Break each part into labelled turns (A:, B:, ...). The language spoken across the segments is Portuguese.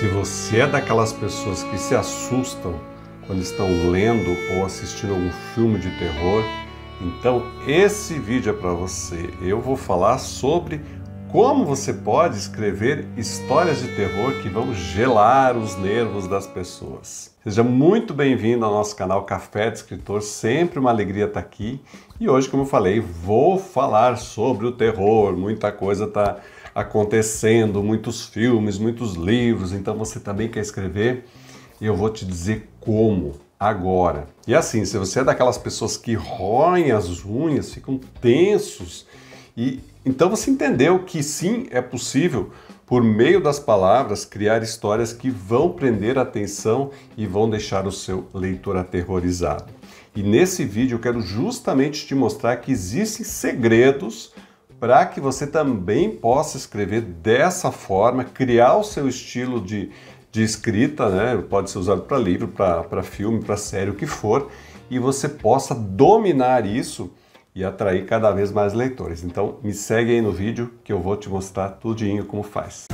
A: Se você é daquelas pessoas que se assustam quando estão lendo ou assistindo algum filme de terror, então esse vídeo é para você. Eu vou falar sobre como você pode escrever histórias de terror que vão gelar os nervos das pessoas. Seja muito bem-vindo ao nosso canal Café de Escritor, sempre uma alegria estar tá aqui. E hoje, como eu falei, vou falar sobre o terror. Muita coisa está acontecendo, muitos filmes, muitos livros, então você também quer escrever? Eu vou te dizer como agora. E assim, se você é daquelas pessoas que roem as unhas, ficam tensos, e então você entendeu que sim, é possível por meio das palavras, criar histórias que vão prender a atenção e vão deixar o seu leitor aterrorizado. E nesse vídeo eu quero justamente te mostrar que existem segredos para que você também possa escrever dessa forma, criar o seu estilo de, de escrita, né? pode ser usado para livro, para filme, para série, o que for, e você possa dominar isso e atrair cada vez mais leitores. Então me segue aí no vídeo que eu vou te mostrar tudinho como faz.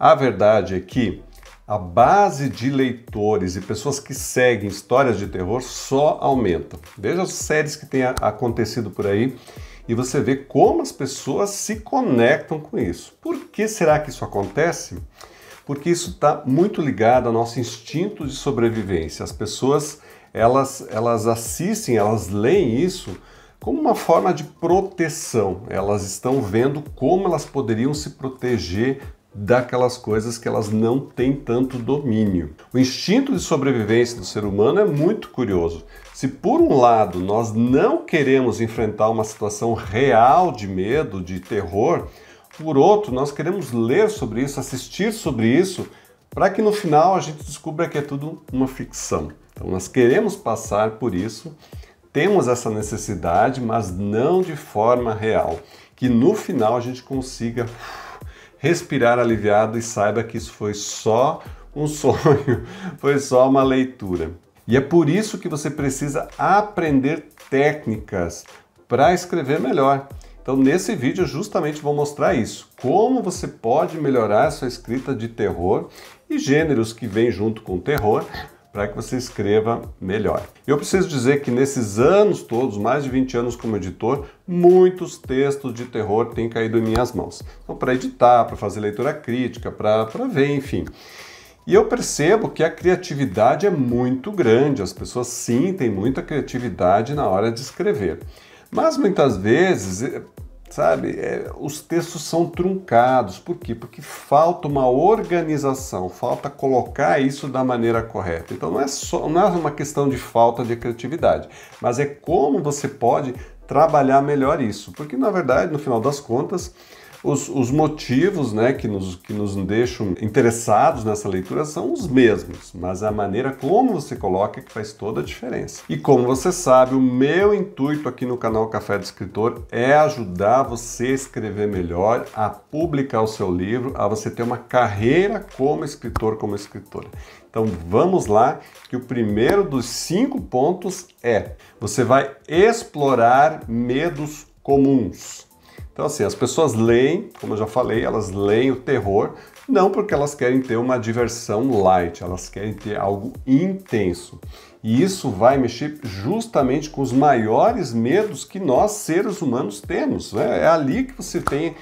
A: A verdade é que a base de leitores e pessoas que seguem histórias de terror só aumenta. Veja as séries que têm acontecido por aí e você vê como as pessoas se conectam com isso. Por que será que isso acontece? Porque isso está muito ligado ao nosso instinto de sobrevivência. As pessoas elas, elas assistem, elas leem isso como uma forma de proteção. Elas estão vendo como elas poderiam se proteger daquelas coisas que elas não têm tanto domínio. O instinto de sobrevivência do ser humano é muito curioso. Se por um lado nós não queremos enfrentar uma situação real de medo, de terror, por outro, nós queremos ler sobre isso, assistir sobre isso, para que no final a gente descubra que é tudo uma ficção. Então nós queremos passar por isso, temos essa necessidade, mas não de forma real, que no final a gente consiga respirar aliviado e saiba que isso foi só um sonho, foi só uma leitura. E é por isso que você precisa aprender técnicas para escrever melhor. Então, nesse vídeo, justamente vou mostrar isso: como você pode melhorar sua escrita de terror e gêneros que vêm junto com o terror para que você escreva melhor. Eu preciso dizer que nesses anos todos, mais de 20 anos como editor, muitos textos de terror têm caído em minhas mãos. Então, para editar, para fazer leitura crítica, para ver, enfim. E eu percebo que a criatividade é muito grande, as pessoas sim têm muita criatividade na hora de escrever. Mas muitas vezes sabe? É, os textos são truncados. Por quê? Porque falta uma organização, falta colocar isso da maneira correta. Então não é, só, não é uma questão de falta de criatividade, mas é como você pode trabalhar melhor isso. Porque, na verdade, no final das contas, os, os motivos né, que, nos, que nos deixam interessados nessa leitura são os mesmos, mas a maneira como você coloca é que faz toda a diferença. E como você sabe, o meu intuito aqui no canal Café do Escritor é ajudar você a escrever melhor, a publicar o seu livro, a você ter uma carreira como escritor, como escritora. Então vamos lá, que o primeiro dos cinco pontos é: você vai explorar medos comuns. Então, assim, as pessoas leem, como eu já falei, elas leem o terror, não porque elas querem ter uma diversão light, elas querem ter algo intenso. E isso vai mexer justamente com os maiores medos que nós, seres humanos, temos. Né? É ali que você tem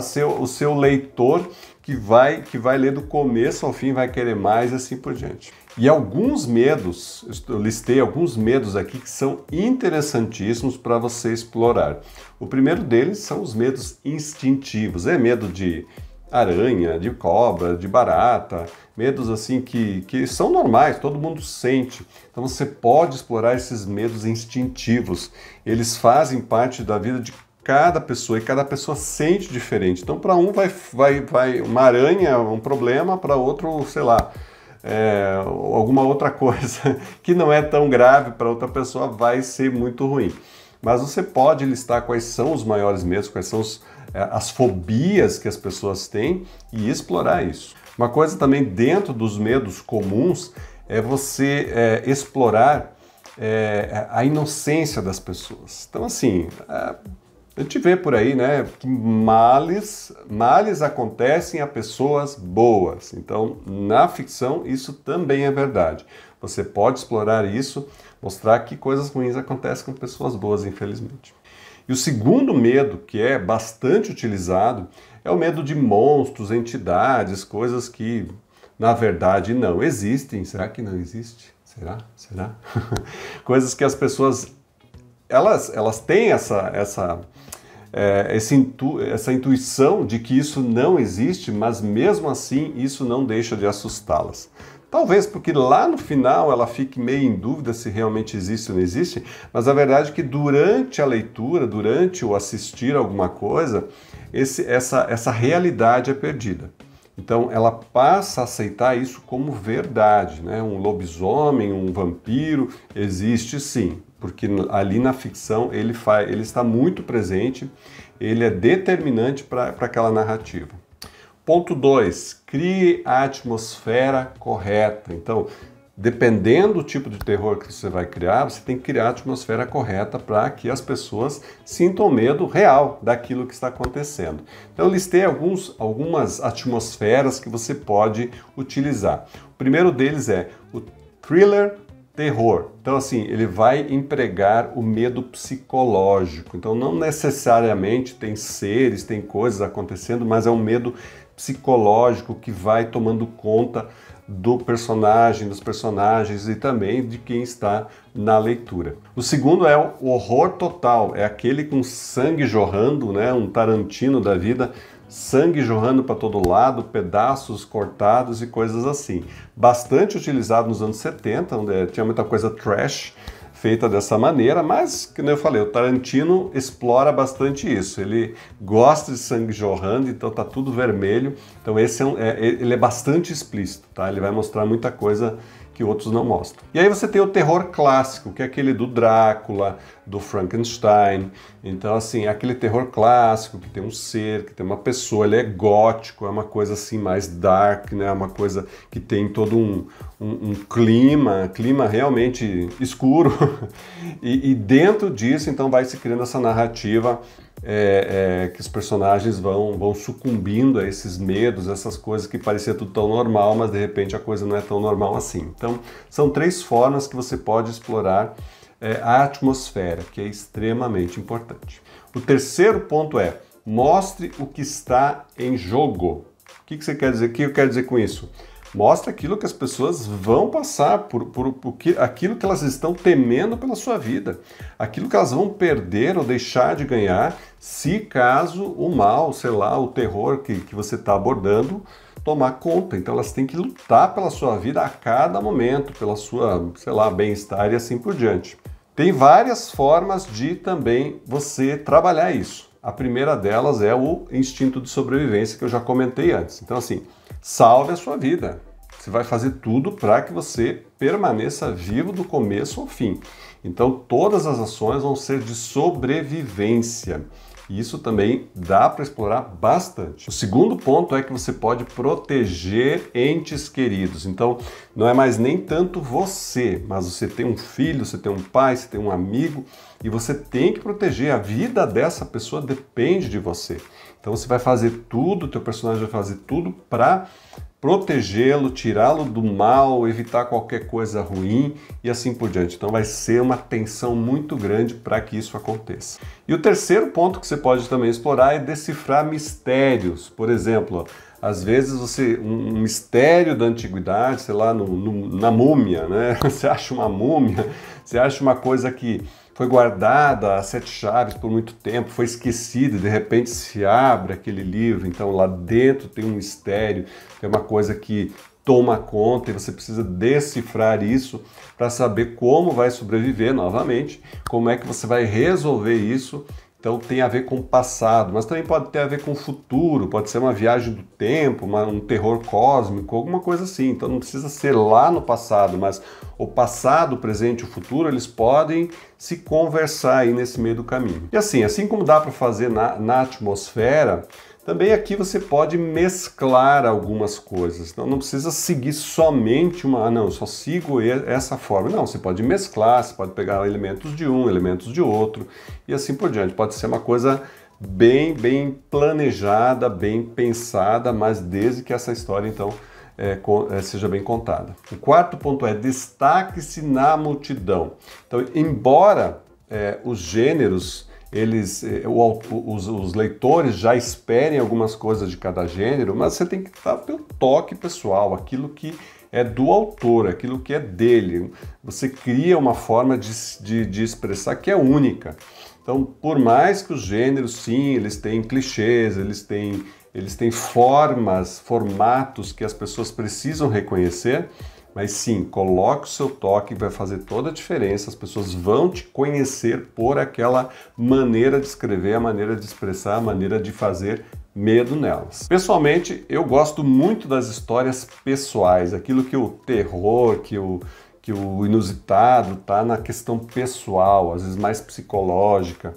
A: seu, o seu leitor que vai, que vai ler do começo ao fim, vai querer mais e assim por diante. E alguns medos, eu listei alguns medos aqui que são interessantíssimos para você explorar. O primeiro deles são os medos instintivos, é medo de aranha, de cobra, de barata, medos assim que, que são normais, todo mundo sente. Então você pode explorar esses medos instintivos. Eles fazem parte da vida de cada pessoa e cada pessoa sente diferente. Então, para um vai, vai, vai uma aranha, um problema, para outro, sei lá, é, alguma outra coisa que não é tão grave para outra pessoa vai ser muito ruim. Mas você pode listar quais são os maiores medos, quais são os, é, as fobias que as pessoas têm e explorar isso. Uma coisa também dentro dos medos comuns é você é, explorar é, a inocência das pessoas. Então, assim, é, a gente vê por aí, né, que males, males acontecem a pessoas boas. Então, na ficção, isso também é verdade. Você pode explorar isso, mostrar que coisas ruins acontecem com pessoas boas, infelizmente. E o segundo medo, que é bastante utilizado, é o medo de monstros, entidades, coisas que, na verdade, não existem. Será que não existe? Será? Será? coisas que as pessoas elas, elas têm essa, essa é, intu, essa intuição de que isso não existe, mas mesmo assim isso não deixa de assustá-las. Talvez porque lá no final ela fique meio em dúvida se realmente existe ou não existe, mas a verdade é que durante a leitura, durante o assistir alguma coisa, esse, essa, essa realidade é perdida. Então ela passa a aceitar isso como verdade. Né? Um lobisomem, um vampiro, existe sim porque ali na ficção ele, faz, ele está muito presente, ele é determinante para aquela narrativa. Ponto 2, crie a atmosfera correta. Então, dependendo do tipo de terror que você vai criar, você tem que criar a atmosfera correta para que as pessoas sintam medo real daquilo que está acontecendo. Então, eu listei alguns, algumas atmosferas que você pode utilizar. O primeiro deles é o thriller terror. Então, assim, ele vai empregar o medo psicológico. Então, não necessariamente tem seres, tem coisas acontecendo, mas é um medo psicológico que vai tomando conta do personagem, dos personagens e também de quem está na leitura. O segundo é o horror total, é aquele com sangue jorrando, né, um Tarantino da vida, sangue jorrando para todo lado, pedaços cortados e coisas assim. Bastante utilizado nos anos 70, onde eh, tinha muita coisa trash feita dessa maneira, mas, como eu falei, o Tarantino explora bastante isso. Ele gosta de sangue jorrando, então tá tudo vermelho. Então esse é, um, é ele é bastante explícito, tá? Ele vai mostrar muita coisa que outros não mostram. E aí você tem o terror clássico, que é aquele do Drácula, do Frankenstein. Então, assim, é aquele terror clássico que tem um ser, que tem uma pessoa, ele é gótico, é uma coisa assim mais dark, né? É uma coisa que tem todo um, um, um clima, clima realmente escuro. e, e dentro disso, então, vai se criando essa narrativa é, é, que os personagens vão, vão sucumbindo a esses medos, essas coisas que parecia tudo tão normal, mas de repente a coisa não é tão normal assim. Então, são três formas que você pode explorar é, a atmosfera, que é extremamente importante. O terceiro ponto é mostre o que está em jogo. O que, que você quer dizer? O que eu quero dizer com isso? Mostra aquilo que as pessoas vão passar, por, por, por que, aquilo que elas estão temendo pela sua vida, aquilo que elas vão perder ou deixar de ganhar, se caso o mal, sei lá, o terror que, que você está abordando tomar conta. Então elas têm que lutar pela sua vida a cada momento, pela sua, sei lá, bem-estar e assim por diante. Tem várias formas de também você trabalhar isso. A primeira delas é o instinto de sobrevivência que eu já comentei antes. Então assim, salve a sua vida. Você vai fazer tudo para que você permaneça vivo do começo ao fim. Então, todas as ações vão ser de sobrevivência. E isso também dá para explorar bastante. O segundo ponto é que você pode proteger entes queridos. Então, não é mais nem tanto você, mas você tem um filho, você tem um pai, você tem um amigo e você tem que proteger. A vida dessa pessoa depende de você. Então, você vai fazer tudo, teu personagem vai fazer tudo para protegê-lo, tirá-lo do mal, evitar qualquer coisa ruim e assim por diante. Então vai ser uma tensão muito grande para que isso aconteça. E o terceiro ponto que você pode também explorar é decifrar mistérios. Por exemplo, às vezes você um, mistério da antiguidade, sei lá, no, no, na múmia, né? Você acha uma múmia, você acha uma coisa que foi guardada a sete chaves por muito tempo, foi esquecida, de repente se abre aquele livro, então lá dentro tem um mistério, tem é uma coisa que toma conta e você precisa decifrar isso para saber como vai sobreviver novamente, como é que você vai resolver isso então tem a ver com o passado, mas também pode ter a ver com o futuro, pode ser uma viagem do tempo, uma, um terror cósmico, alguma coisa assim. Então não precisa ser lá no passado, mas o passado, o presente e o futuro, eles podem se conversar aí nesse meio do caminho. E assim, assim como dá para fazer na, na atmosfera, também aqui você pode mesclar algumas coisas, então não precisa seguir somente uma, ah, não, só sigo essa forma. Não, você pode mesclar, você pode pegar elementos de um, elementos de outro e assim por diante. Pode ser uma coisa bem, bem planejada, bem pensada, mas desde que essa história então é, é seja bem contada. O quarto ponto é destaque-se na multidão. Então, embora é, os gêneros eles, eh, o, os, os, leitores já esperem algumas coisas de cada gênero, mas você tem que estar pelo toque pessoal, aquilo que é do autor, aquilo que é dele. Você cria uma forma de, de, de expressar que é única. Então, por mais que os gêneros, sim, eles têm clichês, eles têm, eles têm formas, formatos que as pessoas precisam reconhecer, mas sim, coloque o seu toque, vai fazer toda a diferença. As pessoas vão te conhecer por aquela maneira de escrever, a maneira de expressar, a maneira de fazer medo nelas. Pessoalmente, eu gosto muito das histórias pessoais, aquilo que o terror, que o que o inusitado tá na questão pessoal, às vezes mais psicológica.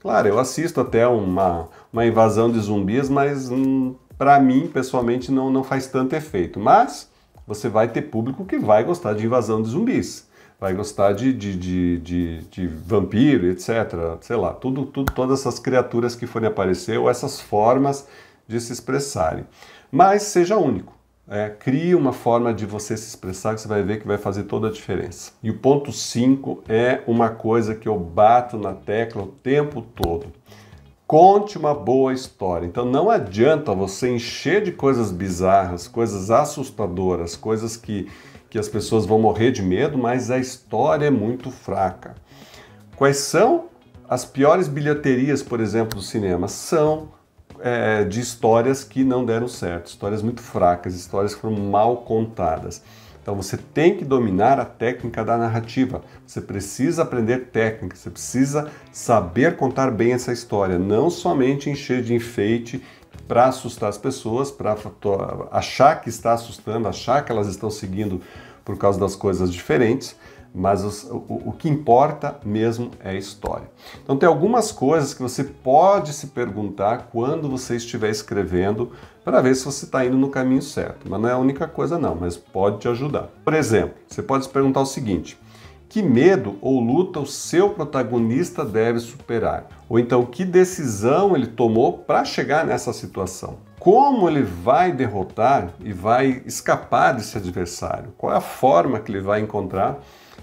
A: Claro, eu assisto até uma, uma invasão de zumbis, mas hum, para mim, pessoalmente, não, não faz tanto efeito. Mas você vai ter público que vai gostar de invasão de zumbis, vai gostar de, de, de, de, de vampiro, etc. Sei lá, tudo, tudo, todas essas criaturas que forem aparecer ou essas formas de se expressarem. Mas seja único. É, crie uma forma de você se expressar que você vai ver que vai fazer toda a diferença. E o ponto 5 é uma coisa que eu bato na tecla o tempo todo. Conte uma boa história. Então não adianta você encher de coisas bizarras, coisas assustadoras, coisas que, que as pessoas vão morrer de medo, mas a história é muito fraca. Quais são as piores bilheterias, por exemplo, do cinema? São é, de histórias que não deram certo, histórias muito fracas, histórias que foram mal contadas. Então você tem que dominar a técnica da narrativa. Você precisa aprender técnica, você precisa saber contar bem essa história, não somente encher de enfeite para assustar as pessoas, para achar que está assustando, achar que elas estão seguindo por causa das coisas diferentes, mas os, o, o, que importa mesmo é a história. Então, tem algumas coisas que você pode se perguntar quando você estiver escrevendo para ver se você está indo no caminho certo. Mas não é a única coisa, não, mas pode te ajudar. Por exemplo, você pode se perguntar o seguinte. Que medo ou luta o seu protagonista deve superar? Ou então, que decisão ele tomou para chegar nessa situação? Como ele vai derrotar e vai escapar desse adversário? Qual é a forma que ele vai encontrar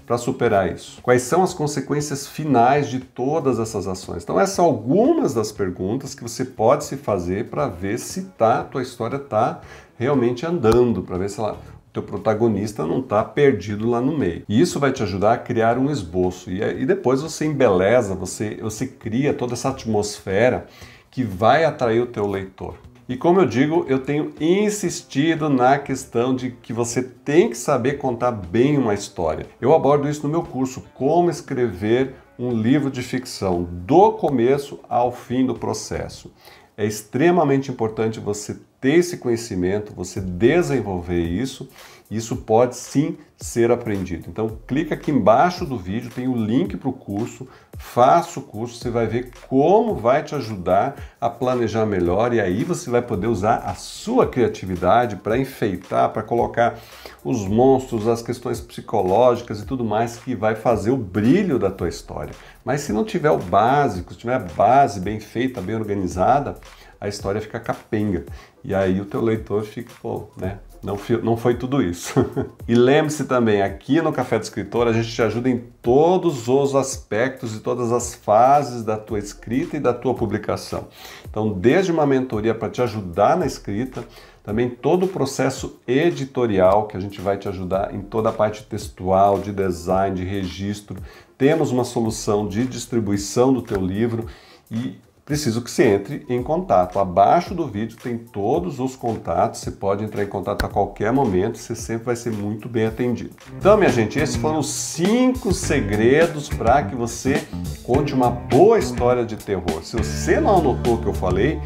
A: para superar isso? Quais são as consequências finais de todas essas ações? Então, essas são é algumas das perguntas que você pode se fazer para ver se tá, a tua história está realmente andando, para ver se ela, teu protagonista não está perdido lá no meio. E isso vai te ajudar a criar um esboço. E, e depois você embeleza, você, você cria toda essa atmosfera que vai atrair o teu leitor. E como eu digo, eu tenho insistido na questão de que você tem que saber contar bem uma história. Eu abordo isso no meu curso, Como Escrever um Livro de Ficção, do começo ao fim do processo. É extremamente importante você ter esse conhecimento, você desenvolver isso isso pode sim ser aprendido. Então, clica aqui embaixo do vídeo, tem o link para o curso, faça o curso, você vai ver como vai te ajudar a planejar melhor e aí você vai poder usar a sua criatividade para enfeitar, para colocar os monstros, as questões psicológicas e tudo mais que vai fazer o brilho da tua história. Mas se não tiver o básico, se tiver a base bem feita, bem organizada, a história fica capenga. E aí o teu leitor fica, pô, né? Não, não foi tudo isso. e lembre-se também, aqui no Café do Escritor, a gente te ajuda em todos os aspectos e todas as fases da tua escrita e da tua publicação. Então, desde uma mentoria para te ajudar na escrita, também todo o processo editorial, que a gente vai te ajudar em toda a parte textual, de design, de registro. Temos uma solução de distribuição do teu livro e preciso que você entre em contato. Abaixo do vídeo tem todos os contatos, você pode entrar em contato a qualquer momento, você sempre vai ser muito bem atendido. Então, minha gente, esses foram os cinco segredos para que você conte uma boa história de terror. Se você não anotou o que eu falei,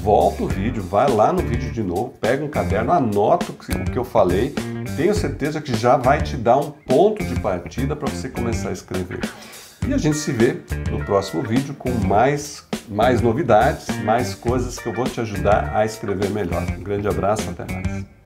A: volta o vídeo, vai lá no vídeo de novo, pega um caderno, anota o que eu falei. Tenho certeza que já vai te dar um ponto de partida para você começar a escrever. E a gente se vê no próximo vídeo com mais mais novidades, mais coisas que eu vou te ajudar a escrever melhor. Um grande abraço, até mais.